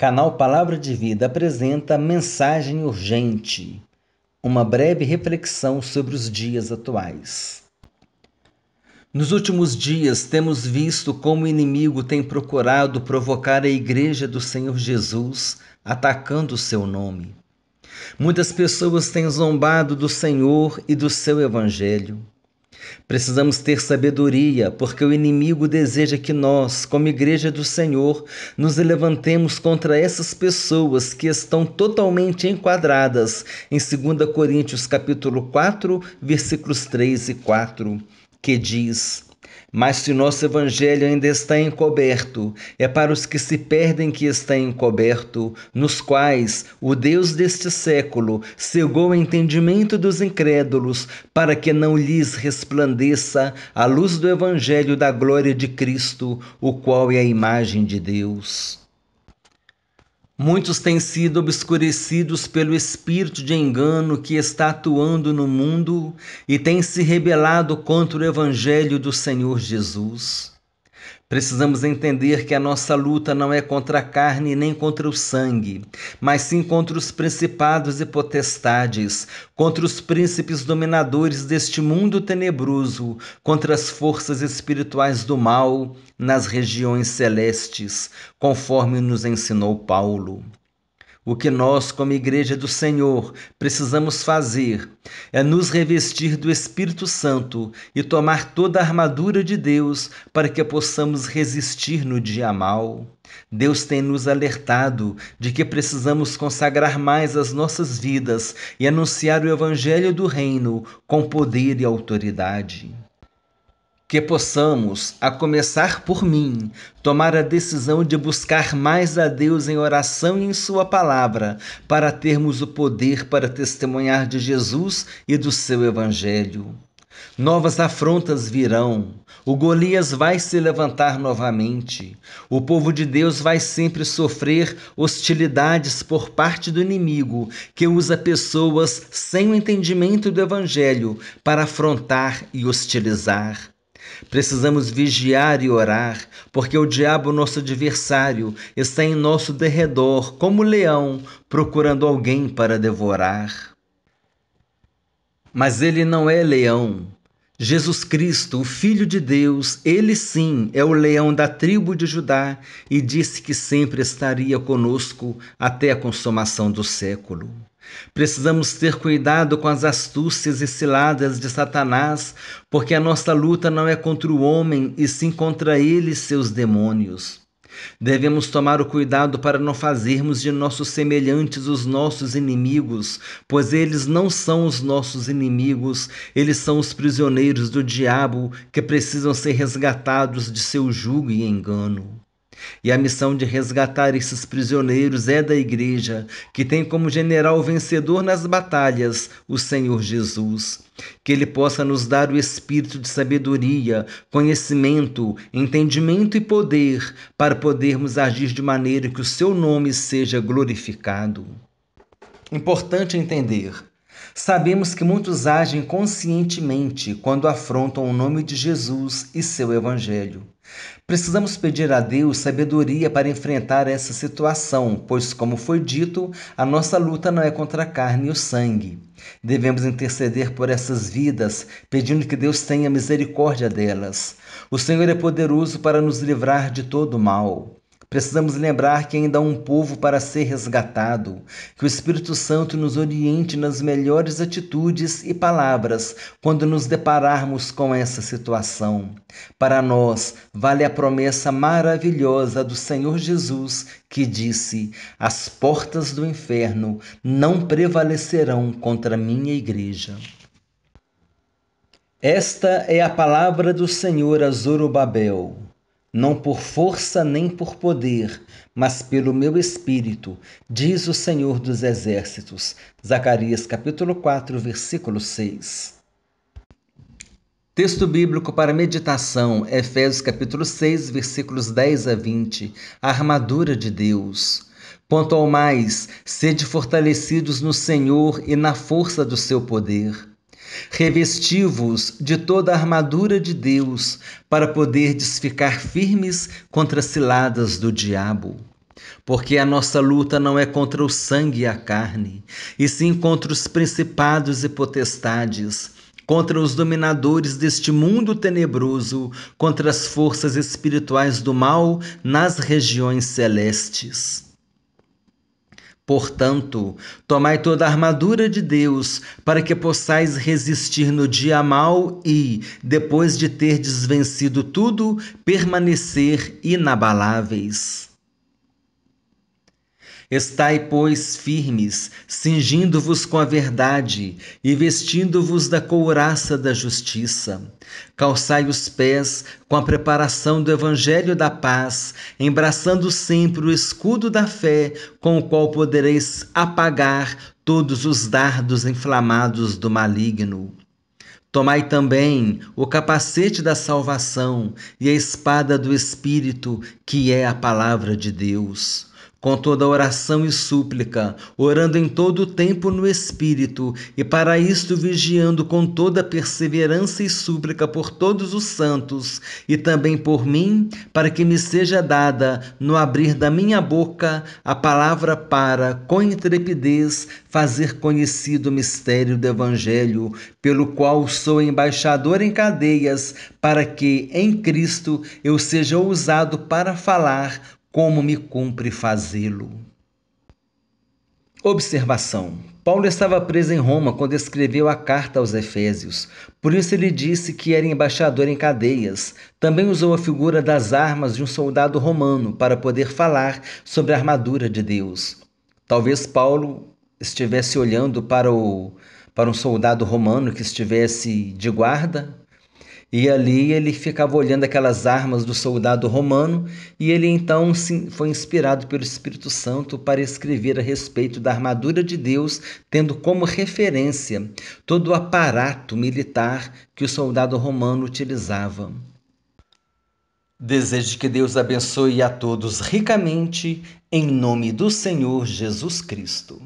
Canal Palavra de Vida apresenta Mensagem Urgente, uma breve reflexão sobre os dias atuais. Nos últimos dias, temos visto como o inimigo tem procurado provocar a Igreja do Senhor Jesus, atacando o seu nome. Muitas pessoas têm zombado do Senhor e do seu Evangelho. Precisamos ter sabedoria, porque o inimigo deseja que nós, como igreja do Senhor, nos levantemos contra essas pessoas que estão totalmente enquadradas em 2 Coríntios capítulo 4, versículos 3 e 4, que diz: mas se nosso evangelho ainda está encoberto, é para os que se perdem que está encoberto, nos quais o Deus deste século cegou o entendimento dos incrédulos, para que não lhes resplandeça a luz do evangelho da glória de Cristo, o qual é a imagem de Deus. Muitos têm sido obscurecidos pelo espírito de engano que está atuando no mundo e têm se rebelado contra o Evangelho do Senhor Jesus. Precisamos entender que a nossa luta não é contra a carne nem contra o sangue, mas sim contra os principados e potestades, contra os príncipes dominadores deste mundo tenebroso, contra as forças espirituais do mal nas regiões celestes, conforme nos ensinou Paulo. O que nós, como Igreja do Senhor, precisamos fazer é nos revestir do Espírito Santo e tomar toda a armadura de Deus para que possamos resistir no dia mal. Deus tem nos alertado de que precisamos consagrar mais as nossas vidas e anunciar o Evangelho do Reino com poder e autoridade que possamos, a começar por mim, tomar a decisão de buscar mais a Deus em oração e em Sua palavra, para termos o poder para testemunhar de Jesus e do seu Evangelho. Novas afrontas virão, o Golias vai se levantar novamente, o povo de Deus vai sempre sofrer hostilidades por parte do inimigo, que usa pessoas sem o entendimento do Evangelho para afrontar e hostilizar. Precisamos vigiar e orar, porque o diabo, nosso adversário, está em nosso derredor, como leão, procurando alguém para devorar. Mas ele não é leão. Jesus Cristo, o Filho de Deus, ele sim é o leão da tribo de Judá e disse que sempre estaria conosco até a consumação do século. Precisamos ter cuidado com as astúcias e ciladas de Satanás, porque a nossa luta não é contra o homem, e sim contra ele e seus demônios. Devemos tomar o cuidado para não fazermos de nossos semelhantes os nossos inimigos, pois eles não são os nossos inimigos, eles são os prisioneiros do diabo que precisam ser resgatados de seu jugo e engano. E a missão de resgatar esses prisioneiros é da Igreja, que tem como general vencedor nas batalhas o Senhor Jesus. Que Ele possa nos dar o espírito de sabedoria, conhecimento, entendimento e poder para podermos agir de maneira que o Seu nome seja glorificado. Importante entender Sabemos que muitos agem conscientemente quando afrontam o nome de Jesus e seu Evangelho. Precisamos pedir a Deus sabedoria para enfrentar essa situação, pois, como foi dito, a nossa luta não é contra a carne e o sangue. Devemos interceder por essas vidas, pedindo que Deus tenha misericórdia delas. O Senhor é poderoso para nos livrar de todo mal. Precisamos lembrar que ainda há um povo para ser resgatado, que o Espírito Santo nos oriente nas melhores atitudes e palavras quando nos depararmos com essa situação. Para nós, vale a promessa maravilhosa do Senhor Jesus que disse: As portas do inferno não prevalecerão contra minha igreja. Esta é a palavra do Senhor a Zorobabel não por força nem por poder, mas pelo meu espírito, diz o Senhor dos Exércitos. Zacarias capítulo 4, versículo 6. Texto bíblico para meditação, Efésios capítulo 6, versículos 10 a 20. A armadura de Deus. Quanto ao mais, sede fortalecidos no Senhor e na força do seu poder Revesti-vos de toda a armadura de Deus, para poderdes ficar firmes contra as ciladas do diabo. Porque a nossa luta não é contra o sangue e a carne, e sim contra os principados e potestades, contra os dominadores deste mundo tenebroso, contra as forças espirituais do mal nas regiões celestes. Portanto, tomai toda a armadura de Deus, para que possais resistir no dia mau e, depois de ter desvencido tudo, permanecer inabaláveis. Estai, pois, firmes, cingindo-vos com a verdade e vestindo-vos da couraça da justiça. Calçai os pés com a preparação do evangelho da paz, embraçando sempre o escudo da fé, com o qual podereis apagar todos os dardos inflamados do maligno. Tomai também o capacete da salvação e a espada do Espírito, que é a palavra de Deus com toda oração e súplica, orando em todo o tempo no Espírito, e para isto vigiando com toda perseverança e súplica por todos os santos, e também por mim, para que me seja dada, no abrir da minha boca, a palavra para, com intrepidez, fazer conhecido o mistério do Evangelho, pelo qual sou embaixador em cadeias, para que, em Cristo, eu seja ousado para falar como me cumpre fazê-lo. Observação: Paulo estava preso em Roma quando escreveu a carta aos Efésios, por isso ele disse que era embaixador em cadeias. Também usou a figura das armas de um soldado romano para poder falar sobre a armadura de Deus. Talvez Paulo estivesse olhando para, o, para um soldado romano que estivesse de guarda, e ali ele ficava olhando aquelas armas do soldado romano e ele então foi inspirado pelo Espírito Santo para escrever a respeito da armadura de Deus, tendo como referência todo o aparato militar que o soldado romano utilizava. Desejo que Deus abençoe a todos ricamente, em nome do Senhor Jesus Cristo.